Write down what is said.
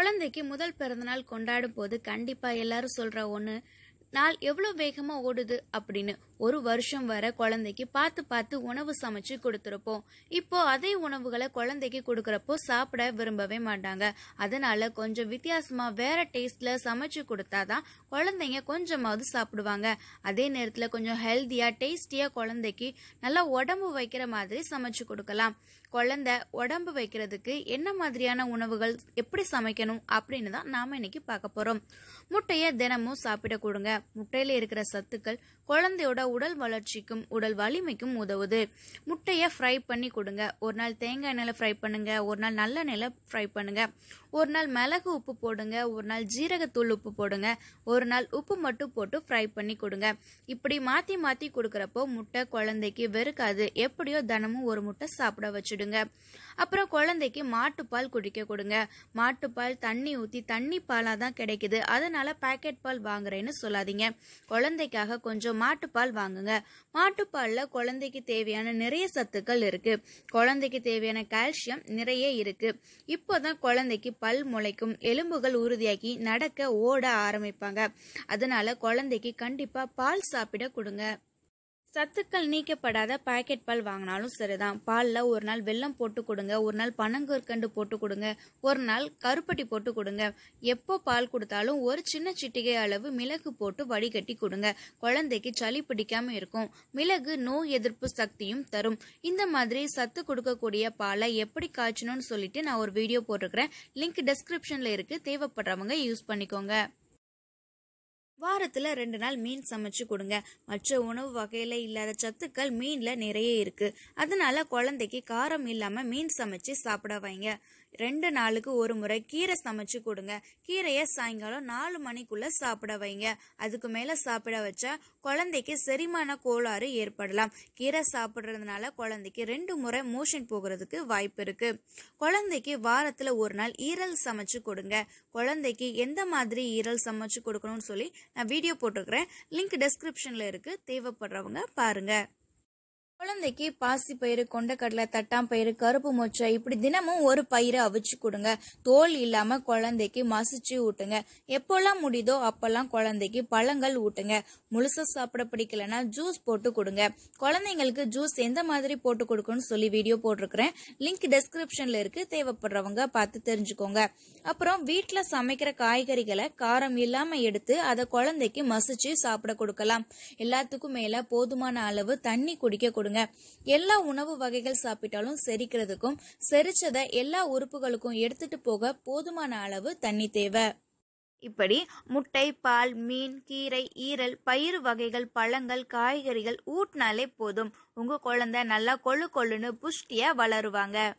குழந்தைக்கு முதல் பிறந்தநாள் கொண்டாடும் போது கண்டிப்பாக எல்லாரும் சொல்கிற ஒன்று நாள் எவ்வளோ வேகமாக ஓடுது அப்படின்னு ஒரு வருஷம் வர குழந்தைக்கு பார்த்து பார்த்து உணவு சமைச்சு கொடுத்துருப்போம் இப்போ அதே உணவுகளை குழந்தைக்கு கொடுக்குறப்போ சாப்பிட விரும்பவே மாட்டாங்க அதனால கொஞ்சம் வித்தியாசமா வேற டேஸ்ட்ல சமைச்சு கொடுத்தாதான் குழந்தைங்க கொஞ்சமாவது சாப்பிடுவாங்க அதே நேரத்துல கொஞ்சம் ஹெல்த்தியா டேஸ்டியா குழந்தைக்கு நல்லா உடம்பு வைக்கிற மாதிரி சமைச்சு கொடுக்கலாம் குழந்தை உடம்பு வைக்கிறதுக்கு என்ன மாதிரியான உணவுகள் எப்படி சமைக்கணும் அப்படின்னு தான் நாம இன்னைக்கு பார்க்க போறோம் முட்டையை தினமும் சாப்பிட கொடுங்க முட்டையில இருக்கிற சத்துக்கள் குழந்தையோட உடல் வளர்ச்சிக்கும் உடல் வலிமைக்கும் உதவுது முட்டையை ஃப்ரை பண்ணி கொடுங்க ஒரு நாள் தேங்காய் எண்ணெயில் ஃப்ரை பண்ணுங்க ஒரு நாள் நல்ல எண்ணெயில் ஃப்ரை பண்ணுங்க ஒரு நாள் மிளகு உப்பு போடுங்க ஒரு நாள் ஜீரகத்தூள் உப்பு போடுங்க ஒரு நாள் உப்பு மட்டும் போட்டு ஃப்ரை பண்ணி கொடுங்க இப்படி மாற்றி மாற்றி கொடுக்குறப்போ முட்டை குழந்தைக்கு வெறுக்காது எப்படியோ தினமும் ஒரு முட்டை சாப்பிட வச்சுடுங்க அப்புறம் குழந்தைக்கு மாட்டுப்பால் குடிக்க கொடுங்க மாட்டுப்பால் தண்ணி ஊற்றி தண்ணி பாலாக தான் கிடைக்குது அதனால பேக்கெட் பால் வாங்குறேன்னு சொல்லாதீங்க குழந்தைக்காக கொஞ்சம் மாட்டுப்பால் வாங்குங்க மாட்டுப்பாலில் குழந்தைக்கு தேவையான நிறைய சத்துக்கள் இருக்கு குழந்தைக்கு தேவையான கால்சியம் நிறைய இருக்கு இப்போதான் குழந்தைக்கு பல் முளைக்கும் எலும்புகள் உறுதியாக்கி நடக்க ஓட ஆரம்பிப்பாங்க அதனால குழந்தைக்கு கண்டிப்பா பால் சாப்பிட கொடுங்க சத்துக்கள் நீக்கப்படாத பாக்கெட் பால் வாங்கினாலும் சரிதான் பாலில் ஒரு நாள் வெல்லம் போட்டு கொடுங்க ஒரு நாள் பனங்கற்கண்டு போட்டு கொடுங்க ஒரு நாள் கருப்பட்டி போட்டு கொடுங்க எப்போ பால் கொடுத்தாலும் ஒரு சின்ன சிட்டிகை அளவு மிளகு போட்டு வடிகட்டி கொடுங்க குழந்தைக்கு சளி பிடிக்காம இருக்கும் மிளகு நோய் எதிர்ப்பு சக்தியும் தரும் இந்த மாதிரி சத்து கொடுக்கக்கூடிய பாலை எப்படி காய்ச்சணும்னு சொல்லிட்டு நான் ஒரு வீடியோ போட்டிருக்கிறேன் லிங்க் டெஸ்கிரிப்ஷனில் இருக்கு தேவைப்படுறவங்க யூஸ் பண்ணிக்கோங்க வாரத்தில் ரெண்டு நாள் மீன் சமைச்சு கொடுங்க மற்ற உணவு வகையில் இல்லாத சத்துக்கள் மீனில் நிறைய இருக்குது அதனால குழந்தைக்கு காரம் இல்லாமல் மீன் சமைச்சு சாப்பிட வைங்க ரெண்டு நாளுக்கு ஒரு முறை கீரை சமைச்சு கொடுங்க கீரையை சாயங்காலம் நாலு மணிக்குள்ளே சாப்பிட வைங்க அதுக்கு மேலே சாப்பிட வச்சா குழந்தைக்கு செரிமான கோளாறு ஏற்படலாம் கீரை சாப்பிட்றதுனால குழந்தைக்கு ரெண்டு முறை மோஷன் போகிறதுக்கு வாய்ப்பு இருக்குது குழந்தைக்கு வாரத்தில் ஒரு நாள் ஈரல் சமைச்சு கொடுங்க குழந்தைக்கு எந்த மாதிரி ஈரல் சமைச்சு கொடுக்கணும்னு சொல்லி நான் வீடியோ போட்டிருக்கிறேன் லிங்க் டெஸ்கிரிப்ஷனில் இருக்குது தேவைப்படுறவங்க பாருங்கள் குழந்தைக்கு பாசி பயிறு கொண்டக்கடலை பயிறு கருப்பு மொச்சை இப்படி தினமும் ஒரு பயிரை அவிச்சு கொடுங்க தோல் இல்லாம குழந்தைக்கு மசிச்சு ஊட்டுங்க எப்போல்லாம் முடியுதோ அப்பெல்லாம் குழந்தைக்கு பழங்கள் ஊட்டுங்க முழுசா சாப்பிட பிடிக்கலன்னா ஜூஸ் போட்டு கொடுங்க குழந்தைங்களுக்கு ஜூஸ் எந்த மாதிரி போட்டு கொடுக்கணும்னு சொல்லி வீடியோ போட்டிருக்கிறேன் லிங்க் டெஸ்கிரிப்ஷன்ல இருக்கு தேவைப்படுறவங்க பார்த்து தெரிஞ்சுக்கோங்க அப்புறம் வீட்டில் சமைக்கிற காய்கறிகளை காரம் இல்லாம எடுத்து அதை குழந்தைக்கு மசிச்சு சாப்பிட கொடுக்கலாம் எல்லாத்துக்கும் மேல போதுமான அளவு தண்ணி குடிக்க கொடுங்க கொடுங்க எல்லா உணவு வகைகள் சாப்பிட்டாலும் செரிக்கிறதுக்கும் செரிச்சதை எல்லா உறுப்புகளுக்கும் எடுத்துட்டு போக போதுமான அளவு தண்ணி தேவை இப்படி முட்டை பால் மீன் கீரை ஈரல் பயிறு வகைகள் பழங்கள் காய்கறிகள் ஊட்டினாலே போதும் உங்க குழந்தை நல்லா கொழு கொள்ளுன்னு புஷ்டியா வளருவாங்க